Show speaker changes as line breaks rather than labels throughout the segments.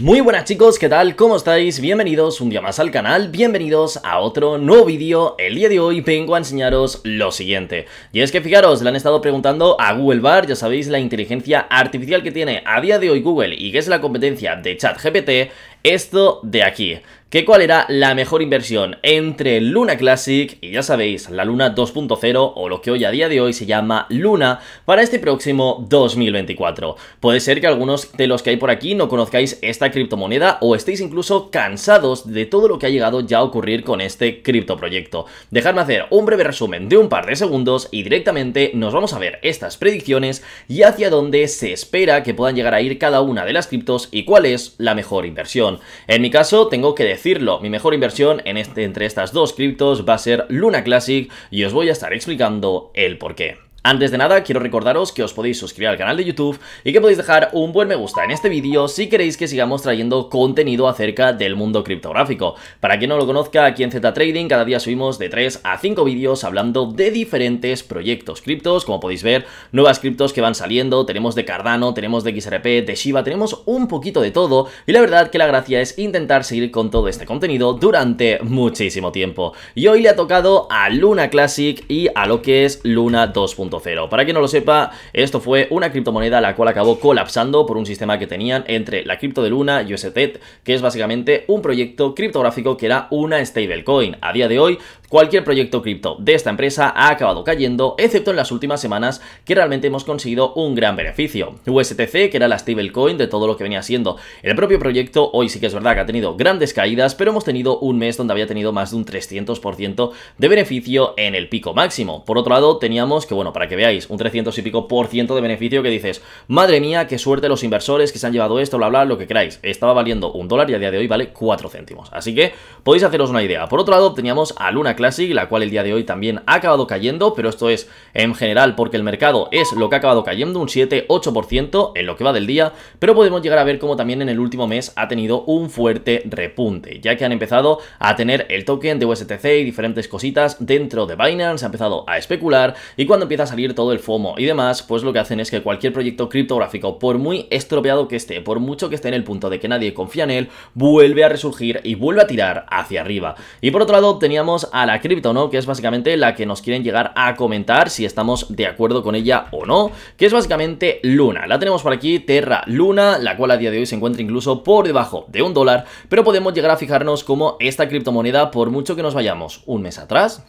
Muy buenas chicos, ¿qué tal? ¿Cómo estáis? Bienvenidos un día más al canal, bienvenidos a otro nuevo vídeo. El día de hoy vengo a enseñaros lo siguiente. Y es que fijaros, le han estado preguntando a Google Bar, ya sabéis la inteligencia artificial que tiene a día de hoy Google y que es la competencia de ChatGPT, esto de aquí que cuál era la mejor inversión entre Luna Classic y ya sabéis, la Luna 2.0 o lo que hoy a día de hoy se llama Luna para este próximo 2024. Puede ser que algunos de los que hay por aquí no conozcáis esta criptomoneda o estéis incluso cansados de todo lo que ha llegado ya a ocurrir con este criptoproyecto. Dejadme hacer un breve resumen de un par de segundos y directamente nos vamos a ver estas predicciones y hacia dónde se espera que puedan llegar a ir cada una de las criptos y cuál es la mejor inversión. En mi caso tengo que decir decirlo, mi mejor inversión en este, entre estas dos criptos va a ser Luna Classic y os voy a estar explicando el por qué. Antes de nada, quiero recordaros que os podéis suscribir al canal de YouTube y que podéis dejar un buen me gusta en este vídeo si queréis que sigamos trayendo contenido acerca del mundo criptográfico. Para quien no lo conozca, aquí en Z Trading cada día subimos de 3 a 5 vídeos hablando de diferentes proyectos criptos, como podéis ver, nuevas criptos que van saliendo, tenemos de Cardano, tenemos de XRP, de Shiba, tenemos un poquito de todo y la verdad que la gracia es intentar seguir con todo este contenido durante muchísimo tiempo. Y hoy le ha tocado a Luna Classic y a lo que es Luna 2.0. Para quien no lo sepa, esto fue una criptomoneda la cual acabó colapsando por un sistema que tenían entre la cripto de Luna y UST, que es básicamente un proyecto criptográfico que era una stablecoin. A día de hoy, Cualquier proyecto cripto de esta empresa ha acabado cayendo, excepto en las últimas semanas que realmente hemos conseguido un gran beneficio. USTC, que era la stablecoin de todo lo que venía siendo el propio proyecto, hoy sí que es verdad que ha tenido grandes caídas, pero hemos tenido un mes donde había tenido más de un 300% de beneficio en el pico máximo. Por otro lado, teníamos que, bueno, para que veáis, un 300 y pico por ciento de beneficio que dices, madre mía, qué suerte los inversores que se han llevado esto, bla, bla, lo que queráis. Estaba valiendo un dólar y a día de hoy vale 4 céntimos. Así que podéis haceros una idea. Por otro lado, teníamos a Luna así, la cual el día de hoy también ha acabado cayendo, pero esto es en general porque el mercado es lo que ha acabado cayendo, un 7-8% en lo que va del día, pero podemos llegar a ver cómo también en el último mes ha tenido un fuerte repunte, ya que han empezado a tener el token de USTC y diferentes cositas dentro de Binance, ha empezado a especular y cuando empieza a salir todo el FOMO y demás, pues lo que hacen es que cualquier proyecto criptográfico, por muy estropeado que esté, por mucho que esté en el punto de que nadie confía en él, vuelve a resurgir y vuelve a tirar hacia arriba. Y por otro lado teníamos a la la no, que es básicamente la que nos quieren llegar a comentar si estamos de acuerdo con ella o no, que es básicamente Luna. La tenemos por aquí, Terra Luna, la cual a día de hoy se encuentra incluso por debajo de un dólar, pero podemos llegar a fijarnos cómo esta criptomoneda, por mucho que nos vayamos un mes atrás,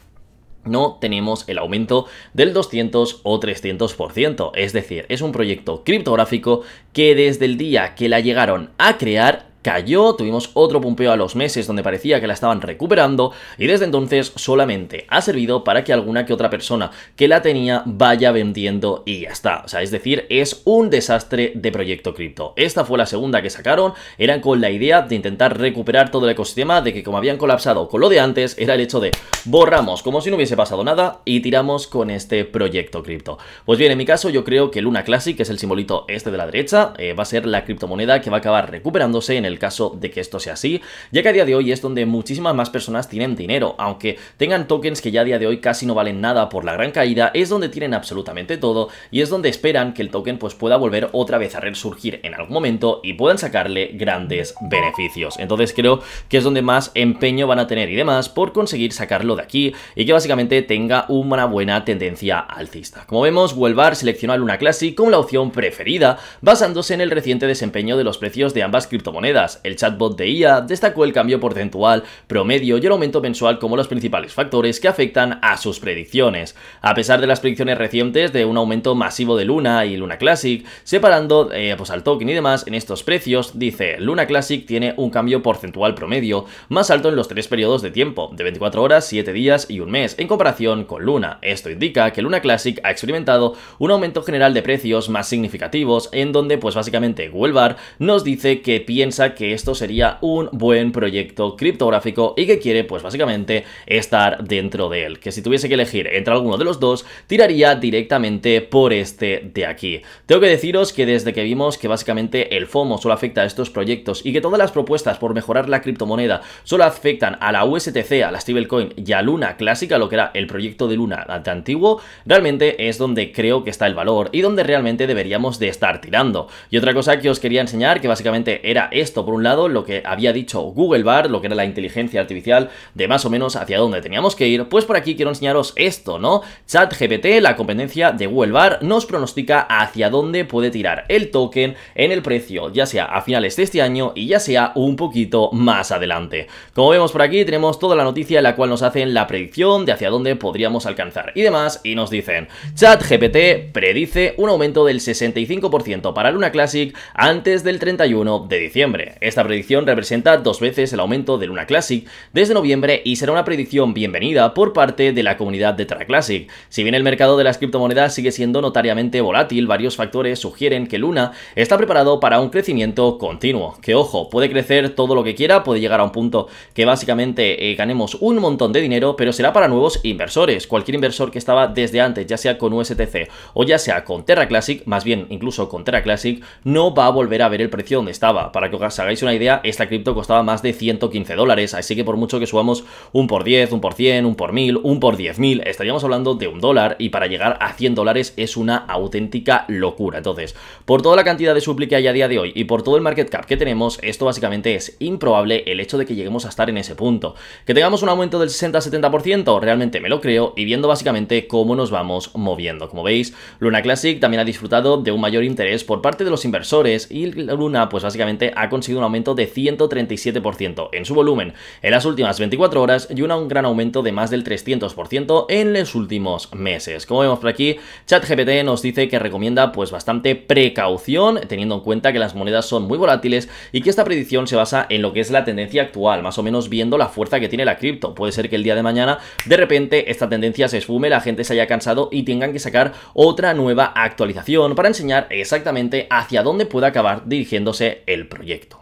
no tenemos el aumento del 200 o 300%. Es decir, es un proyecto criptográfico que desde el día que la llegaron a crear cayó, tuvimos otro pumpeo a los meses donde parecía que la estaban recuperando y desde entonces solamente ha servido para que alguna que otra persona que la tenía vaya vendiendo y ya está. O sea, es decir, es un desastre de proyecto cripto. Esta fue la segunda que sacaron, eran con la idea de intentar recuperar todo el ecosistema, de que como habían colapsado con lo de antes, era el hecho de borramos como si no hubiese pasado nada y tiramos con este proyecto cripto. Pues bien, en mi caso yo creo que Luna Classic, que es el simbolito este de la derecha, eh, va a ser la criptomoneda que va a acabar recuperándose en el el caso de que esto sea así, ya que a día de hoy es donde muchísimas más personas tienen dinero, aunque tengan tokens que ya a día de hoy casi no valen nada por la gran caída, es donde tienen absolutamente todo y es donde esperan que el token pues pueda volver otra vez a resurgir en algún momento y puedan sacarle grandes beneficios. Entonces creo que es donde más empeño van a tener y demás por conseguir sacarlo de aquí y que básicamente tenga una buena tendencia alcista. Como vemos, Welvar seleccionó a Luna Classic como la opción preferida basándose en el reciente desempeño de los precios de ambas criptomonedas el chatbot de IA destacó el cambio porcentual, promedio y el aumento mensual como los principales factores que afectan a sus predicciones. A pesar de las predicciones recientes de un aumento masivo de Luna y Luna Classic, separando eh, pues al token y demás en estos precios, dice Luna Classic tiene un cambio porcentual promedio más alto en los tres periodos de tiempo, de 24 horas, 7 días y un mes, en comparación con Luna. Esto indica que Luna Classic ha experimentado un aumento general de precios más significativos, en donde pues básicamente Guelvar nos dice que piensa que esto sería un buen proyecto criptográfico y que quiere, pues básicamente, estar dentro de él. Que si tuviese que elegir entre alguno de los dos, tiraría directamente por este de aquí. Tengo que deciros que desde que vimos que básicamente el FOMO solo afecta a estos proyectos y que todas las propuestas por mejorar la criptomoneda solo afectan a la USTC, a la stablecoin y a Luna clásica, lo que era el proyecto de Luna de antiguo, realmente es donde creo que está el valor y donde realmente deberíamos de estar tirando. Y otra cosa que os quería enseñar, que básicamente era esto por un lado, lo que había dicho Google Bar, lo que era la inteligencia artificial, de más o menos hacia dónde teníamos que ir, pues por aquí quiero enseñaros esto, ¿no? ChatGPT, la competencia de Google Bar, nos pronostica hacia dónde puede tirar el token en el precio, ya sea a finales de este año y ya sea un poquito más adelante. Como vemos por aquí, tenemos toda la noticia en la cual nos hacen la predicción de hacia dónde podríamos alcanzar y demás, y nos dicen, ChatGPT predice un aumento del 65% para Luna Classic antes del 31 de diciembre. Esta predicción representa dos veces el aumento de Luna Classic desde noviembre y será una predicción bienvenida por parte de la comunidad de Terra Classic. Si bien el mercado de las criptomonedas sigue siendo notariamente volátil, varios factores sugieren que Luna está preparado para un crecimiento continuo. Que ojo, puede crecer todo lo que quiera, puede llegar a un punto que básicamente eh, ganemos un montón de dinero, pero será para nuevos inversores. Cualquier inversor que estaba desde antes, ya sea con USTC o ya sea con Terra Classic, más bien incluso con Terra Classic, no va a volver a ver el precio donde estaba. Para que os hagáis una idea, esta cripto costaba más de 115 dólares, así que por mucho que subamos un por 10, un por 100, un por 1000, un por 10.000, estaríamos hablando de un dólar y para llegar a 100 dólares es una auténtica locura. Entonces, por toda la cantidad de supli que hay a día de hoy y por todo el market cap que tenemos, esto básicamente es improbable el hecho de que lleguemos a estar en ese punto. Que tengamos un aumento del 60-70%, realmente me lo creo y viendo básicamente cómo nos vamos moviendo. Como veis, Luna Classic también ha disfrutado de un mayor interés por parte de los inversores y Luna pues básicamente ha conseguido sido un aumento de 137% en su volumen en las últimas 24 horas y un gran aumento de más del 300% en los últimos meses. Como vemos por aquí, ChatGPT nos dice que recomienda pues bastante precaución teniendo en cuenta que las monedas son muy volátiles y que esta predicción se basa en lo que es la tendencia actual, más o menos viendo la fuerza que tiene la cripto. Puede ser que el día de mañana de repente esta tendencia se esfume, la gente se haya cansado y tengan que sacar otra nueva actualización para enseñar exactamente hacia dónde puede acabar dirigiéndose el proyecto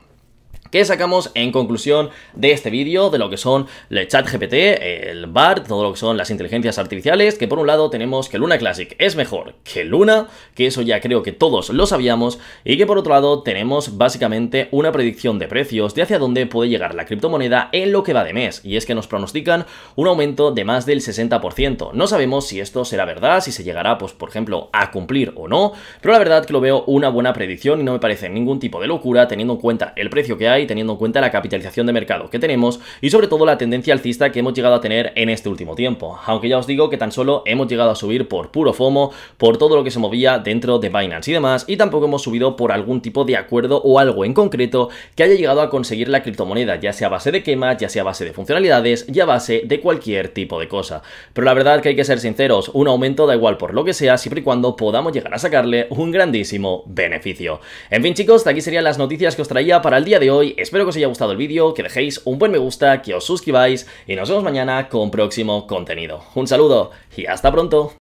que sacamos en conclusión de este vídeo de lo que son el chat GPT, el BART, todo lo que son las inteligencias artificiales, que por un lado tenemos que Luna Classic es mejor que Luna, que eso ya creo que todos lo sabíamos, y que por otro lado tenemos básicamente una predicción de precios de hacia dónde puede llegar la criptomoneda en lo que va de mes, y es que nos pronostican un aumento de más del 60%. No sabemos si esto será verdad, si se llegará, pues por ejemplo, a cumplir o no, pero la verdad que lo veo una buena predicción y no me parece ningún tipo de locura teniendo en cuenta el precio que hay teniendo en cuenta la capitalización de mercado que tenemos y sobre todo la tendencia alcista que hemos llegado a tener en este último tiempo. Aunque ya os digo que tan solo hemos llegado a subir por puro FOMO, por todo lo que se movía dentro de Binance y demás, y tampoco hemos subido por algún tipo de acuerdo o algo en concreto que haya llegado a conseguir la criptomoneda, ya sea a base de quema, ya sea a base de funcionalidades, ya a base de cualquier tipo de cosa. Pero la verdad que hay que ser sinceros, un aumento da igual por lo que sea, siempre y cuando podamos llegar a sacarle un grandísimo beneficio. En fin chicos, aquí serían las noticias que os traía para el día de hoy Espero que os haya gustado el vídeo, que dejéis un buen me gusta, que os suscribáis y nos vemos mañana con próximo contenido. Un saludo y hasta pronto.